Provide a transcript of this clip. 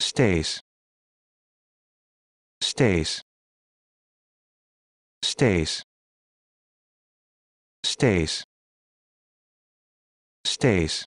stays stays stays stays stays